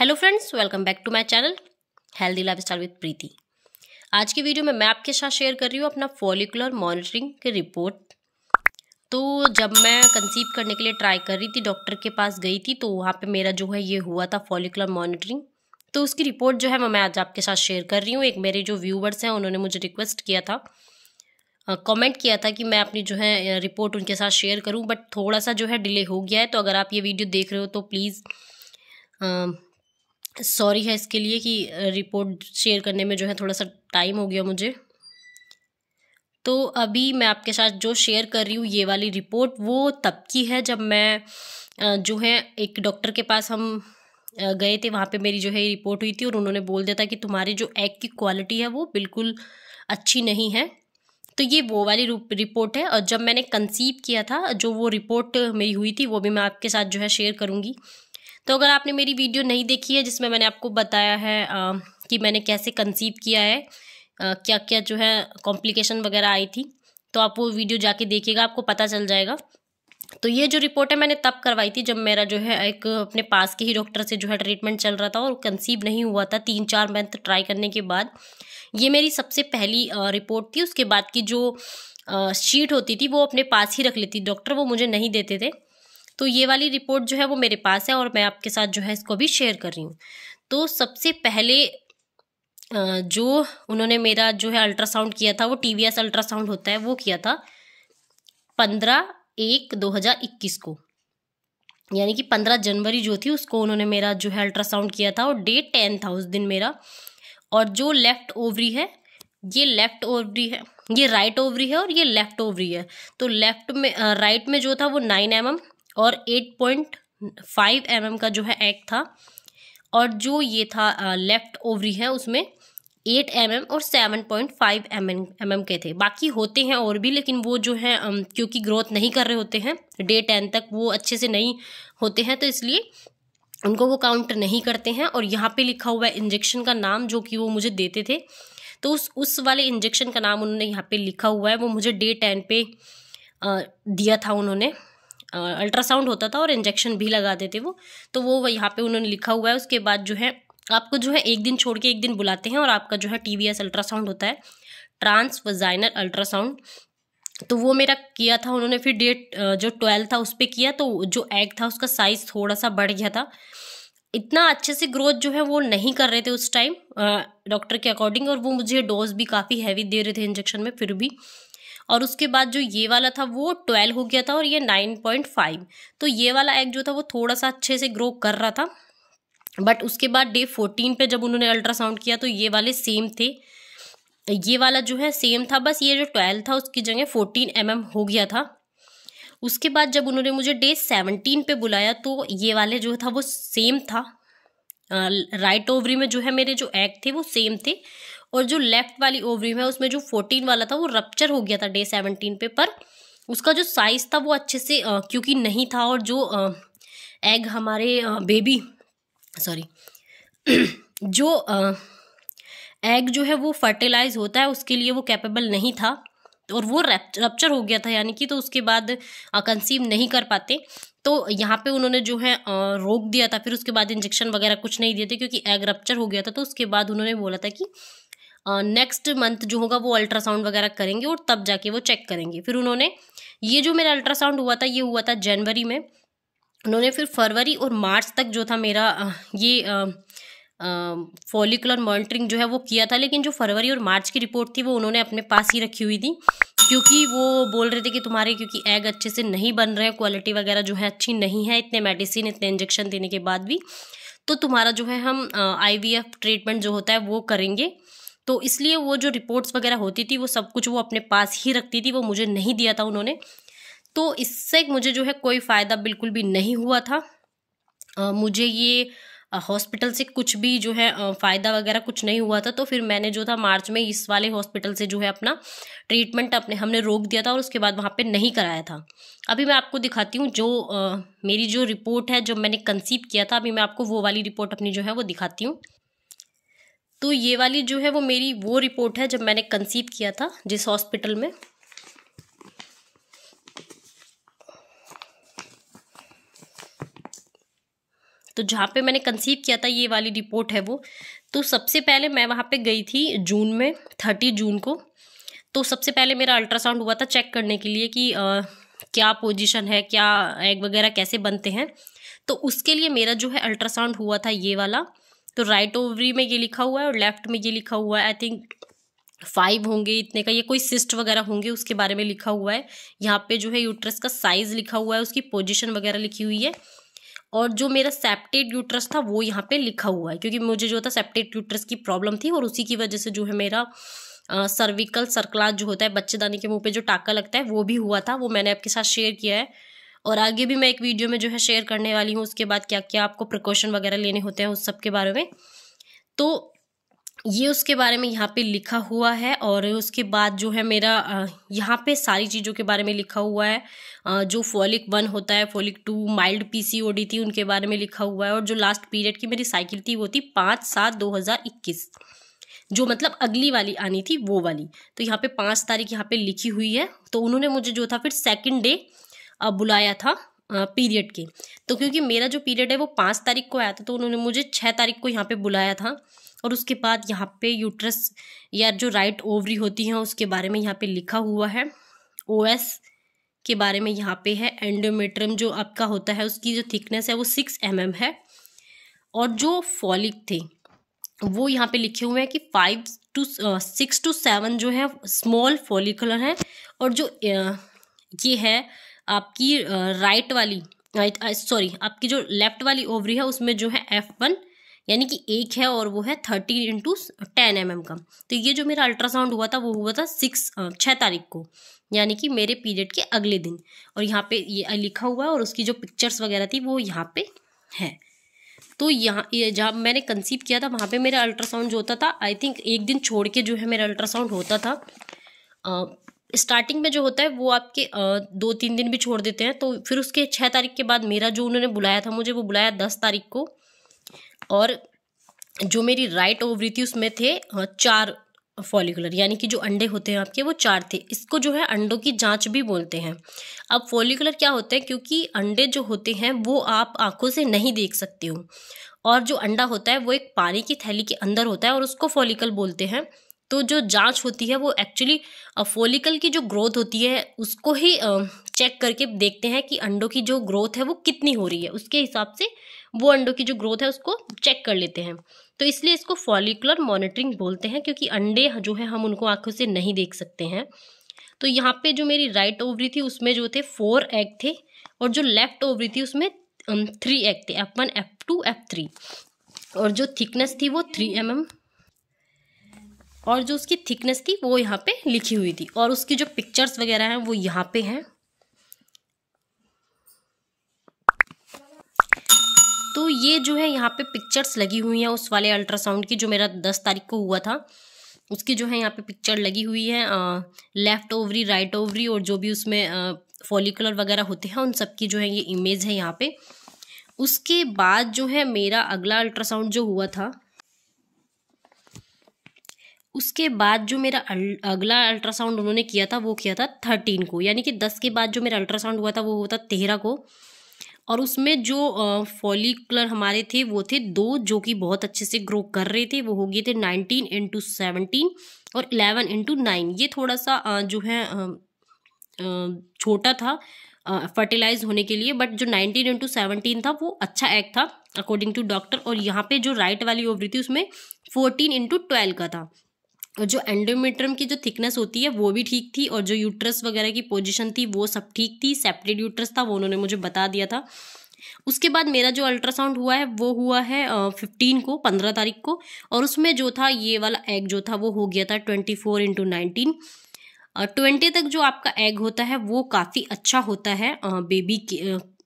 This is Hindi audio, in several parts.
hello friends welcome back to my channel healthy lifestyle with Preeti आज की वीडियो में मैं आपके साथ शेयर कर रही हूँ अपना फॉलिकुलर मॉनिटरिंग की रिपोर्ट तो जब मैं कंसीव करने के लिए ट्राई कर रही थी डॉक्टर के पास गई थी तो वहाँ पे मेरा जो है ये हुआ था फॉलिकुलर मॉनिटरिंग तो उसकी रिपोर्ट जो है मैं आज आपके साथ शेयर कर रही हूँ एक मेरे जो व्यूवर्स हैं उन्होंने मुझे रिक्वेस्ट किया था कमेंट किया था कि मैं अपनी जो है रिपोर्ट उनके साथ शेयर करूं बट थोड़ा सा जो है डिले हो गया है तो अगर आप ये वीडियो देख रहे हो तो प्लीज़ सॉरी है इसके लिए कि रिपोर्ट शेयर करने में जो है थोड़ा सा टाइम हो गया मुझे तो अभी मैं आपके साथ जो शेयर कर रही हूँ ये वाली रिपोर्ट वो तब की है जब मैं जो है एक डॉक्टर के पास हम गए थे वहाँ पे मेरी जो है रिपोर्ट हुई थी और उन्होंने बोल दिया था कि तुम्हारी जो एग की क्वालिटी है वो बिल्कुल अच्छी नहीं है तो ये वो वाली रिपोर्ट है और जब मैंने कंसीव किया था जो वो रिपोर्ट मेरी हुई थी वो भी मैं आपके साथ जो है शेयर करूँगी तो अगर आपने मेरी वीडियो नहीं देखी है जिसमें मैंने आपको बताया है आ, कि मैंने कैसे कंसीव किया है आ, क्या क्या जो है कॉम्प्लिकेशन वगैरह आई थी तो आप वो वीडियो जाके देखिएगा आपको पता चल जाएगा तो ये जो रिपोर्ट है मैंने तब करवाई थी जब मेरा जो है एक अपने पास के ही डॉक्टर से जो है ट्रीटमेंट चल रहा था और कंसीव नहीं हुआ था तीन चार मंथ ट्राई करने के बाद ये मेरी सबसे पहली रिपोर्ट थी उसके बाद की जो शीट होती थी वो अपने पास ही रख लेती डॉक्टर वो मुझे नहीं देते थे तो ये वाली रिपोर्ट जो है वो मेरे पास है और मैं आपके साथ जो है इसको भी शेयर कर रही हूँ तो सबसे पहले जो उन्होंने मेरा जो है अल्ट्रासाउंड किया था वो टी वी एस अल्ट्रासाउंड होता है वो किया था पंद्रह एक दो हज़ार इक्कीस को यानी कि पंद्रह जनवरी जो थी उसको उन्होंने मेरा जो है अल्ट्रासाउंड किया था और डेट टेन था उस दिन मेरा और जो लेफ़्ट ओवरी है ये लेफ़्ट ओवरी है ये राइट ओवरी है और ये लेफ़्ट ओवरी है तो लेफ़्ट में राइट में जो था वो नाइन एम एम और eight point five M M का जो है एग था और जो ये था लेफ्ट uh, ओवरी है उसमें एट एम एम और seven point five M M M के थे बाकी होते हैं और भी लेकिन वो जो है um, क्योंकि ग्रोथ नहीं कर रहे होते हैं डे टेन तक वो अच्छे से नहीं होते हैं तो इसलिए उनको वो काउंट नहीं करते हैं और यहाँ पे लिखा हुआ है इंजेक्शन का नाम जो कि वो मुझे देते थे तो उस उस वाले इंजेक्शन का नाम उन्होंने यहाँ पे लिखा हुआ है वो मुझे डे टेन पे uh, दिया था उन्होंने अल्ट्रासाउंड होता था और इंजेक्शन भी लगाते थे वो तो वो यहाँ पे उन्होंने लिखा हुआ है उसके बाद जो है आपको जो है एक दिन छोड़ के एक दिन बुलाते हैं और आपका जो है टी अल्ट्रासाउंड होता है ट्रांस वजाइनर अल्ट्रासाउंड तो वो मेरा किया था उन्होंने फिर डेट जो ट्वेल्व था उस पर किया तो जो एग था उसका साइज़ थोड़ा सा बढ़ गया था इतना अच्छे से ग्रोथ जो है वो नहीं कर रहे थे उस टाइम डॉक्टर के अकॉर्डिंग और वो मुझे डोज भी काफ़ी हैवी दे रहे थे इंजेक्शन में फिर भी और उसके बाद जो ये वाला था वो ट्वेल्व हो गया था और ये नाइन पॉइंट फाइव तो ये वाला एग जो था वो थोड़ा सा अच्छे से ग्रो कर रहा था बट उसके बाद डे फोर्टीन पे जब उन्होंने अल्ट्रासाउंड किया तो ये वाले सेम थे ये वाला जो है सेम था बस ये जो ट्वेल्व था उसकी जगह फोर्टीन एम mm हो गया था उसके बाद जब उन्होंने मुझे डे सेवनटीन पे बुलाया तो ये वाले जो था वो सेम था राइट ओवरी में जो है मेरे जो एग थे वो सेम थे और जो लेफ्ट वाली ओवरी में उसमें जो फोर्टीन वाला था वो रप्चर हो गया था डे सेवनटीन पे पर उसका जो साइज़ था वो अच्छे से क्योंकि नहीं था और जो एग हमारे बेबी सॉरी जो एग जो है वो फर्टिलाइज होता है उसके लिए वो कैपेबल नहीं था और वो रप्चर हो गया था यानी कि तो उसके बाद कंसीव नहीं कर पाते तो यहाँ पे उन्होंने जो है रोक दिया था फिर उसके बाद इंजेक्शन वगैरह कुछ नहीं दिए थे क्योंकि एग रप्चर हो गया था तो उसके बाद उन्होंने बोला था कि नेक्स्ट मंथ जो होगा वो अल्ट्रासाउंड वगैरह करेंगे और तब जाके वो चेक करेंगे फिर उन्होंने ये जो मेरा अल्ट्रासाउंड हुआ था ये हुआ था जनवरी में उन्होंने फिर फरवरी और मार्च तक जो था मेरा ये फॉलिकुलर मॉनिटरिंग जो है वो किया था लेकिन जो फरवरी और मार्च की रिपोर्ट थी वो उन्होंने अपने पास ही रखी हुई थी क्योंकि वो बोल रहे थे कि तुम्हारे क्योंकि एग अच्छे से नहीं बन रहे हैं क्वालिटी वगैरह जो है अच्छी नहीं है इतने मेडिसिन इतने इंजेक्शन देने के बाद भी तो तुम्हारा जो है हम आई वी एफ ट्रीटमेंट जो होता है वो करेंगे तो इसलिए वो जो रिपोर्ट्स वगैरह होती थी वो सब कुछ वो अपने पास ही रखती थी वो मुझे नहीं दिया था उन्होंने तो इससे मुझे जो है कोई फ़ायदा बिल्कुल भी नहीं हुआ था आ, मुझे ये हॉस्पिटल से कुछ भी जो है फ़ायदा वगैरह कुछ नहीं हुआ था तो फिर मैंने जो था मार्च में इस वाले हॉस्पिटल से जो है अपना ट्रीटमेंट अपने हमने रोक दिया था और उसके बाद वहाँ पे नहीं कराया था अभी मैं आपको दिखाती हूँ जो आ, मेरी जो रिपोर्ट है जो मैंने कंसीव किया था अभी मैं आपको वो वाली रिपोर्ट अपनी जो है वो दिखाती हूँ तो ये वाली जो है वो मेरी वो रिपोर्ट है जब मैंने कंसीव किया था जिस हॉस्पिटल में तो जहाँ पे मैंने कंसीव किया था ये वाली रिपोर्ट है वो तो सबसे पहले मैं वहाँ पे गई थी जून में थर्टी जून को तो सबसे पहले मेरा अल्ट्रासाउंड हुआ था चेक करने के लिए कि आ, क्या पोजीशन है क्या एग वगैरह कैसे बनते हैं तो उसके लिए मेरा जो है अल्ट्रासाउंड हुआ था ये वाला तो राइट ओवरी में ये लिखा हुआ है और लेफ्ट में ये लिखा हुआ है आई थिंक फाइव होंगे इतने का ये कोई सिस्ट वगैरह होंगे उसके बारे में लिखा हुआ है यहाँ पे जो है यूट्रस का साइज लिखा हुआ है उसकी पोजिशन वगैरह लिखी हुई है और जो मेरा सेप्टेड यूट्रस था वो यहाँ पे लिखा हुआ है क्योंकि मुझे जो था सेप्टेड यूट्रस की प्रॉब्लम थी और उसी की वजह से जो है मेरा सर्विकल सर्कलाज जो होता है बच्चेदानी के मुंह पे जो टाका लगता है वो भी हुआ था वो मैंने आपके साथ शेयर किया है और आगे भी मैं एक वीडियो में जो है शेयर करने वाली हूँ उसके बाद क्या क्या आपको प्रिकॉशन वगैरह लेने होते हैं उस सब के बारे में तो ये उसके बारे में यहाँ पे लिखा हुआ है और उसके बाद जो है मेरा यहाँ पे सारी चीज़ों के बारे में लिखा हुआ है जो फोलिक वन होता है फोलिक टू माइल्ड पीसीओडी थी उनके बारे में लिखा हुआ है और जो लास्ट पीरियड की मेरी साइकिल थी वो थी पाँच सात दो हज़ार इक्कीस जो मतलब अगली वाली आनी थी वो वाली तो यहाँ पे पाँच तारीख यहाँ पे लिखी हुई है तो उन्होंने मुझे जो था फिर सेकेंड डे बुलाया था पीरियड के तो क्योंकि मेरा जो पीरियड है वो पाँच तारीख को आया था तो उन्होंने मुझे छः तारीख को यहाँ पे बुलाया था और उसके बाद यहाँ पे यूट्रस या जो राइट ओवरी होती हैं उसके बारे में यहाँ पे लिखा हुआ है ओ एस के बारे में यहाँ पे है एंडोमेट्रम जो आपका होता है उसकी जो थिकनेस है वो सिक्स एम mm है और जो फॉलिक थे वो यहाँ पे लिखे हुए हैं कि five two six two seven जो है स्मॉल फॉलिकुलर है और जो ये है आपकी राइट वाली सॉरी आपकी जो लेफ्ट वाली ओवरी है उसमें जो है एफ वन यानी कि एक है और वो है thirty into ten M M का तो ये जो मेरा अल्ट्रासाउंड हुआ था वो हुआ था सिक्स छः तारीख को यानी कि मेरे पीरियड के अगले दिन और यहाँ पे ये लिखा हुआ है और उसकी जो पिक्चर्स वगैरह थी वो यहाँ पे है तो यहाँ जहाँ मैंने कंसीव किया था वहाँ पे मेरा अल्ट्रासाउंड जो होता था आई थिंक एक दिन छोड़ के जो है मेरा अल्ट्रासाउंड होता था स्टार्टिंग में जो होता है वो आपके दो तीन दिन भी छोड़ देते हैं तो फिर उसके छः तारीख के बाद मेरा जो उन्होंने बुलाया था मुझे वो बुलाया दस तारीख को और जो मेरी राइट ओवरी थी उसमें थे चार फॉलिकुलर यानी कि जो अंडे होते हैं आपके वो चार थे इसको जो है अंडों की जांच भी बोलते हैं अब फॉलिकुलर क्या होते हैं क्योंकि अंडे जो होते हैं वो आप आंखों से नहीं देख सकते हो और जो अंडा होता है वो एक पानी की थैली के अंदर होता है और उसको फॉलिकल बोलते हैं तो जो जांच होती है वो एक्चुअली फोलिकल की जो ग्रोथ होती है उसको ही चेक करके देखते हैं कि अंडों की जो ग्रोथ है वो कितनी हो रही है उसके हिसाब से वो अंडों की जो ग्रोथ है उसको चेक कर लेते हैं तो इसलिए इसको फॉलिकुलर मॉनिटरिंग बोलते हैं क्योंकि अंडे जो है हम उनको आंखों से नहीं देख सकते हैं तो यहाँ पे जो मेरी राइट ओवरी थी उसमें जो थे फोर एग थे और जो लेफ्ट ओवरी थी उसमें थ्री एग थे F one F two F three और जो थिकनेस थी वो थ्री एम एम और जो उसकी थिकनेस थी वो यहाँ पे लिखी हुई थी और उसकी जो पिक्चर्स वगैरह हैं वो यहाँ पे हैं तो ये जो है यहाँ पे पिक्चर्स लगी हुई हैं उस वाले अल्ट्रासाउंड की जो मेरा दस तारीख को हुआ था उसकी जो है यहाँ पे पिक्चर लगी हुई है आ, लेफ्ट ओवरी राइट ओवरी और जो भी उसमें फॉलिकुलर वगैरह होते हैं उन सब की जो है ये इमेज है यहाँ पे उसके बाद जो है मेरा अगला अल्ट्रासाउंड जो हुआ था उसके बाद जो मेरा अगला अल्ट्रासाउंड उन्होंने किया था वो किया था थर्टीन को यानी कि दस के बाद जो मेरा अल्ट्रासाउंड हुआ था वो होता तेरह को और उसमें जो फॉलिकुलर हमारे थे वो थे दो जो कि बहुत अच्छे से ग्रो कर रहे थे वो हो गए थे नाइनटीन इंटू सेवनटीन और इलेवन इंटू नाइन ये थोड़ा सा जो है छोटा था फर्टिलाइज होने के लिए बट जो नाइनटीन इंटू सेवनटीन था वो अच्छा एग था अकॉर्डिंग टू डॉक्टर और यहाँ पे जो राइट वाली ओवरी थी उसमें फोर्टीन इंटू ट्वेल्व का था और जो एंडोमेट्रम की जो थिकनेस होती है वो भी ठीक थी और जो यूट्रस वगैरह की पोजीशन थी वो सब ठीक थी सेपरेट यूट्रस था वो उन्होंने मुझे बता दिया था उसके बाद मेरा जो अल्ट्रासाउंड हुआ है वो हुआ है फिफ्टीन को पंद्रह तारीख को और उसमें जो था ये वाला एग जो था वो हो गया था twenty four into nineteen twenty तक जो आपका एग होता है वो काफ़ी अच्छा होता है बेबी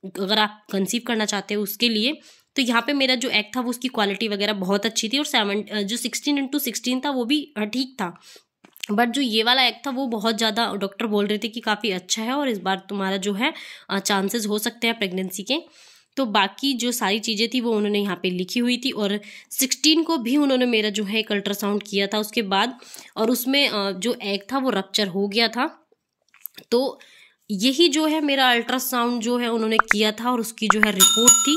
अगर आप कंसीव करना चाहते हो उसके लिए तो यहाँ पे मेरा जो एग था वो उसकी क्वालिटी वगैरह बहुत अच्छी थी और सेवन जो सिक्सटीन इंटू सिक्सटीन था वो भी ठीक था बट जो ये वाला एग था वो बहुत ज़्यादा डॉक्टर बोल रहे थे कि काफ़ी अच्छा है और इस बार तुम्हारा जो है चांसेस हो सकते हैं प्रेगनेंसी के तो बाकी जो सारी चीज़ें थी वो उन्होंने यहाँ पे लिखी हुई थी और सिक्सटीन को भी उन्होंने मेरा जो है एक अल्ट्रासाउंड किया था उसके बाद और उसमें जो एग था वो रप्चर हो गया था तो यही जो है मेरा अल्ट्रासाउंड जो है उन्होंने किया था और उसकी जो है रिपोर्ट थी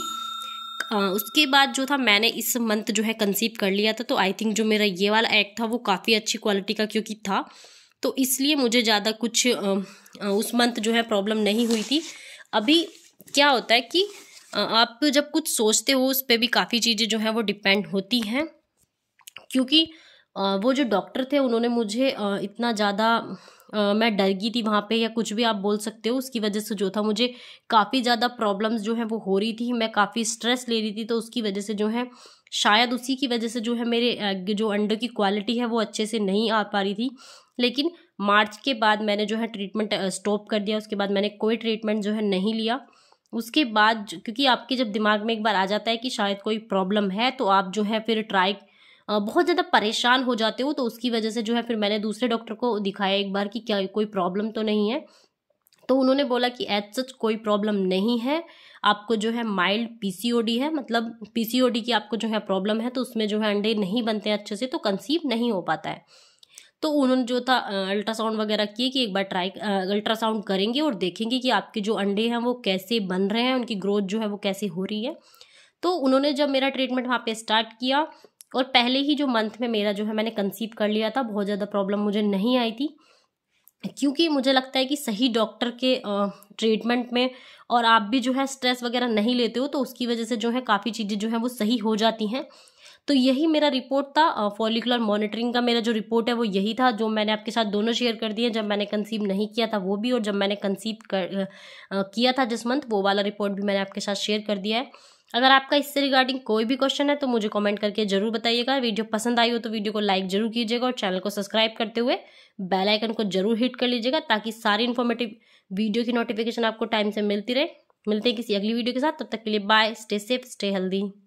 उसके बाद जो था मैंने इस मंथ जो है कंसीव कर लिया था तो आई थिंक जो मेरा ये वाला एग था वो काफ़ी अच्छी क्वालिटी का क्योंकि था तो इसलिए मुझे ज़्यादा कुछ उस मंथ जो है प्रॉब्लम नहीं हुई थी अभी क्या होता है कि आप जब कुछ सोचते हो उस पर भी काफ़ी चीज़ें जो है वो डिपेंड होती हैं क्योंकि वो जो डॉक्टर थे उन्होंने मुझे इतना ज़्यादा आ, मैं डर गई थी वहाँ पे या कुछ भी आप बोल सकते हो उसकी वजह से जो था मुझे काफ़ी ज़्यादा प्रॉब्लम्स जो है वो हो रही थी मैं काफ़ी स्ट्रेस ले रही थी तो उसकी वजह से जो है शायद उसी की वजह से जो है मेरे जो अंडों की क्वालिटी है वो अच्छे से नहीं आ पा रही थी लेकिन मार्च के बाद मैंने जो है ट्रीटमेंट स्टॉप कर दिया उसके बाद मैंने कोई ट्रीटमेंट जो है नहीं लिया उसके बाद क्योंकि आपके जब दिमाग में एक बार आ जाता है कि शायद कोई प्रॉब्लम है तो आप जो है फिर ट्राई बहुत ज़्यादा परेशान हो जाते हो तो उसकी वजह से जो है फिर मैंने दूसरे डॉक्टर को दिखाया एक बार कि क्या कोई प्रॉब्लम तो नहीं है तो उन्होंने बोला कि एज सच कोई प्रॉब्लम नहीं है आपको जो है माइल्ड पीसीओडी है मतलब पीसीओडी की आपको जो है प्रॉब्लम है तो उसमें जो है अंडे नहीं बनते हैं अच्छे से तो कंसीव नहीं हो पाता है तो उन्होंने जो था अल्ट्रासाउंड वगैरह किए कि एक बार ट्राई अल्ट्रासाउंड करेंगे और देखेंगे कि आपके जो अंडे हैं वो कैसे बन रहे हैं उनकी ग्रोथ जो है वो कैसे हो रही है तो उन्होंने जब मेरा ट्रीटमेंट वहाँ पे स्टार्ट किया और पहले ही जो मंथ में मेरा जो है मैंने कंसीव कर लिया था बहुत ज़्यादा प्रॉब्लम मुझे नहीं आई थी क्योंकि मुझे लगता है कि सही डॉक्टर के ट्रीटमेंट में और आप भी जो है स्ट्रेस वगैरह नहीं लेते हो तो उसकी वजह से जो है काफ़ी चीज़ें जो है वो सही हो जाती हैं तो यही मेरा रिपोर्ट था फॉलिकुलर मॉनिटरिंग का मेरा जो रिपोर्ट है वो यही था जो मैंने आपके साथ दोनों शेयर कर दिए जब मैंने कंसीव नहीं किया था वो भी और जब मैंने कंसीव कर आ, किया था जिस मंथ वो वाला रिपोर्ट भी मैंने आपके साथ शेयर कर दिया है अगर आपका इससे रिगार्डिंग कोई भी क्वेश्चन है तो मुझे कॉमेंट करके जरूर बताइएगा वीडियो पसंद आई हो तो वीडियो को लाइक जरूर कीजिएगा और चैनल को सब्सक्राइब करते हुए बेल आइकन को जरूर हिट कर लीजिएगा ताकि सारी इन्फॉर्मेटिव वीडियो की नोटिफिकेशन आपको टाइम से मिलती रहे मिलते हैं किसी अगली वीडियो के साथ तब तक के लिए bye stay safe stay healthy